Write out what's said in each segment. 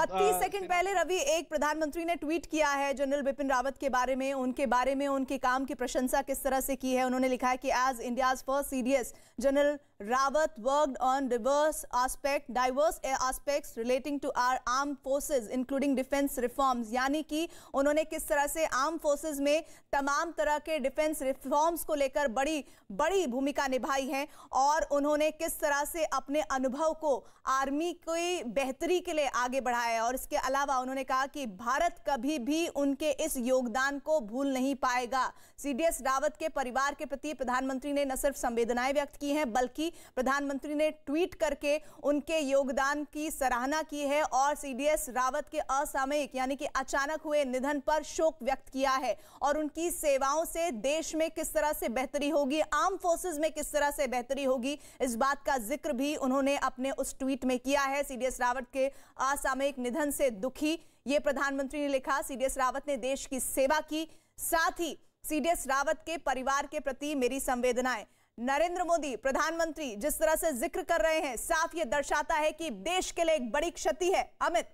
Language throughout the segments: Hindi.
बत्तीस सेकंड पहले रवि एक प्रधानमंत्री ने ट्वीट किया है जनरल बिपिन रावत के बारे में उनके बारे में उनके काम की प्रशंसा किस तरह से की है उन्होंने लिखा है कि as India first CDS general Rawat work on diverse aspect diverse aspect relating to आर arm forces including defence reforms यानी कि उन्होंने किस तरह से आर्म फोर्सेज में तमाम तरह के डिफेंस रिफॉर्म्स को लेकर बड़ी बड़ी भूमिका निभाई है और उन्होंने किस तरह से अपने अनुभव को आर्मी की बेहतरी के लिए आगे बढ़ाया है और इसके अलावा उन्होंने कहा कि भारत कभी भी उनके इस योगदान को भूल नहीं पाएगा सीडीएस रावत के परिवार के प्रति प्रधानमंत्री ने न सिर्फ संवेदनाएं व्यक्त की हैं बल्कि प्रधानमंत्री ने ट्वीट करके उनके योगदान की सराहना की है और सीडीएस रावत के असामयिक यानी कि अचानक हुए निधन पर शोक व्यक्त किया है और उनकी सेवाओं से देश में किस तरह से बेहतरी होगी आर्म फोर्सेज में किस तरह से बेहतरी होगी इस बात का जिक्र भी उन्होंने अपने उस ट्वीट में किया है सीडीएस रावत के असामयिक निधन से दुखी ये प्रधानमंत्री ने लिखा सीडीएस रावत ने देश की सेवा की साथ ही सीडीएस रावत के परिवार के प्रति मेरी संवेदनाएं नरेंद्र मोदी प्रधानमंत्री जिस तरह से जिक्र कर रहे हैं साफ ये दर्शाता है कि देश के लिए एक बड़ी क्षति है Amit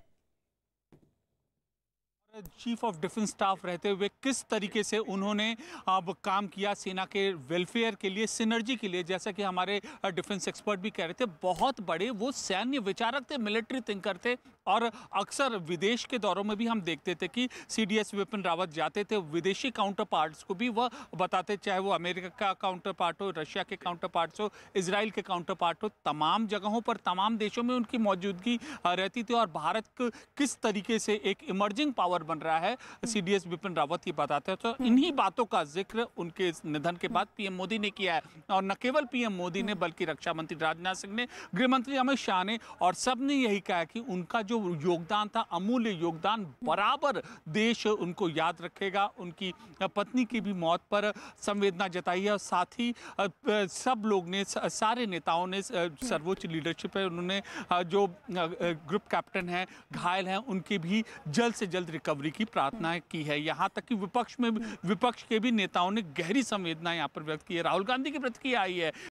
chief of defence staff रहते हुए किस तरीके से उन्होंने अब काम किया सेना के वेलफेयर के लिए सिनर्जी के लिए जैसा कि हमारे डिफेंस एक्सपर्ट भी कह रहे थे बहुत बड़े वो सैन्य विचारक थे मिलिट्री थिंकर थे और अक्सर विदेश के दौरों में भी हम देखते थे कि C D S Vipin Rawat जाते थे विदेशी काउंटर पार्ट्स को भी वह बताते चाहे वो अमेरिका का काउंटर पार्ट हो रशिया के काउंटर पार्ट्स हो इसराइल के काउंटर पार्ट हो तमाम जगहों पर तमाम देशों में उनकी मौजूदगी रहती थी और भारत किस तरीके से एक इमर्जिंग पावर बन रहा है सीडीएस विपिन रावत ही बताते हैं तो इन्हीं बातों का जिक्र उनके निधन के बाद पीएम मोदी ने किया है और न केवल पीएम मोदी ने बल्कि रक्षा मंत्री राजनाथ सिंह ने गृह मंत्री अमित शाह ने और सब ने यही कहा कि उनका जो योगदान था अमूल्य योगदान बराबर देश उनको याद रखेगा उनकी पत्नी की भी मौत पर संवेदना जताई है साथ ही सब लोग ने सारे नेताओं ने सर्वोच्च लीडरशिप है उन्होंने जो ग्रुप कैप्टन है घायल हैं उनकी भी जल्द से जल्द रिकवरी रिकवरी की प्रार्थना की है यहाँ तक कि विपक्ष में विपक्ष के भी नेताओं ने गहरी संवेदना यहाँ पर व्यक्त की है राहुल गांधी की प्रतिक्रिया आई है